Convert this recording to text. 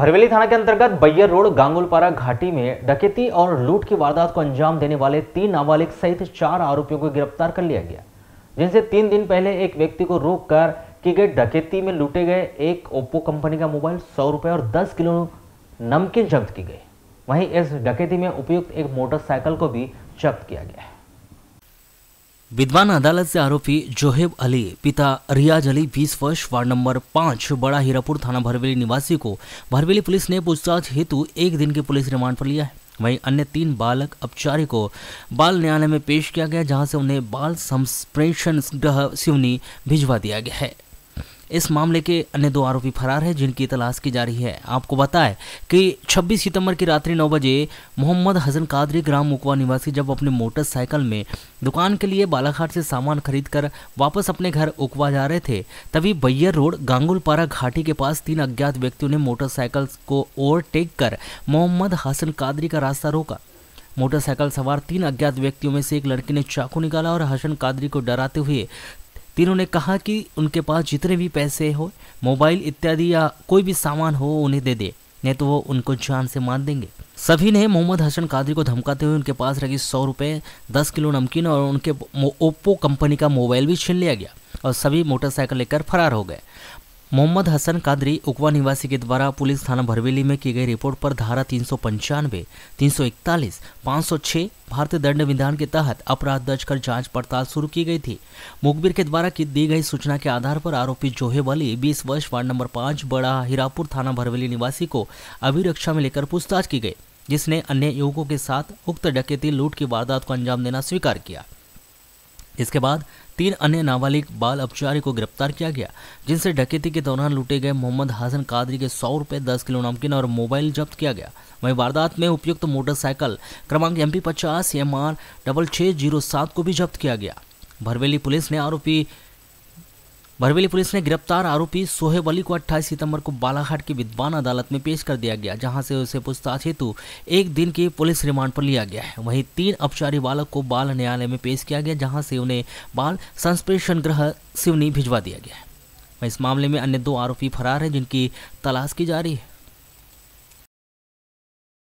भरवेली थाना के अंतर्गत बैयर रोड गांगुलपारा घाटी में डकैती और लूट की वारदात को अंजाम देने वाले तीन नाबालिग सहित चार आरोपियों को गिरफ्तार कर लिया गया जिनसे तीन दिन पहले एक व्यक्ति को रोक कर की गई डकैती में लूटे गए एक ओप्पो कंपनी का मोबाइल सौ रुपये और दस किलो नमकीन जब्त की गई वहीं इस डकैती में उपयुक्त एक मोटरसाइकिल को भी जब्त किया गया है विद्वान अदालत से आरोपी जोहेब अली पिता रियाज अली 20 वर्ष वार्ड नंबर पांच बड़ा हीरापुर थाना भरवेली निवासी को भरवेली पुलिस ने पूछताछ हेतु एक दिन के पुलिस रिमांड पर लिया है वहीं अन्य तीन बालक अपचारी को बाल न्यायालय में पेश किया गया जहां से उन्हें बाल संप्रेषण गृह सिवनी भिजवा दिया गया है इस मामले के अन्य दो आरोपी फरार है जिनकी तलाश की जा रही है आपको बताएं कि 26 सितंबर की रात्रि नौ बजे मोहम्मद हसन कादरी ग्राम मुकवा निवासी जब अपने मोटरसाइकिल में दुकान के लिए बालाघाट से सामान खरीद कर वापस अपने घर उकवा जा रहे थे तभी बैयर रोड गांगुलपारा घाटी के पास तीन अज्ञात व्यक्तियों ने मोटरसाइकिल को ओवरटेक कर मोहम्मद हसन कादरी का रास्ता रोका मोटरसाइकिल सवार तीन अज्ञात व्यक्तियों में से एक लड़की ने चाकू निकाला और हसन कादरी को डराते हुए ने कहा कि उनके पास जितने भी पैसे हो मोबाइल इत्यादि या कोई भी सामान हो उन्हें दे दे नहीं तो वो उनको जान से मार देंगे सभी ने मोहम्मद हसन कादरी को धमकाते हुए उनके पास रखी सौ रुपये दस किलो नमकीन और उनके ओप्पो कंपनी का मोबाइल भी छीन लिया गया और सभी मोटरसाइकिल लेकर फरार हो गए मोहम्मद हसन कादरी उकवा निवासी के द्वारा पुलिस थाना भरवेली में की गई रिपोर्ट पर धारा तीन सौ पंचानवे तीन सौ इकतालीस पाँच सौ छः भारतीय दंड विधान के तहत अपराध दर्ज कर जांच पड़ताल शुरू की गई थी मुखबिर के द्वारा की दी गई सूचना के आधार पर आरोपी जोहे वाली बीस वर्ष वार्ड नंबर पाँच बड़ा हीरापुर थाना भरवेली निवासी को अभिरक्षा में लेकर पूछताछ की गई जिसने अन्य युवकों के साथ उक्त डकैती लूट की वारदात को अंजाम देना स्वीकार किया इसके बाद तीन अन्य नाबालिग बाल अपचारी को गिरफ्तार किया गया जिनसे डकैती के दौरान लूटे गए मोहम्मद हासन कादरी के सौ रुपए दस किलो नमकीन और मोबाइल जब्त किया गया वहीं वारदात में उपयुक्त मोटरसाइकिल क्रमांक एम पी पचास एम आर डबल छः जीरो सात को भी जब्त किया गया भरवेली पुलिस ने आरोपी बरवेली पुलिस ने गिरफ्तार आरोपी सोहेब अली को 28 सितंबर को बालाघाट की विद्वान अदालत में पेश कर दिया गया जहां से उसे पूछताछ हेतु एक दिन की पुलिस रिमांड पर लिया गया है वहीं तीन अपचारी बालक को बाल न्यायालय में पेश किया गया जहां से उन्हें बाल संस्पेशन ग्रह सिवनी भिजवा दिया गया है इस मामले में अन्य दो आरोपी फरार हैं जिनकी तलाश की जा रही है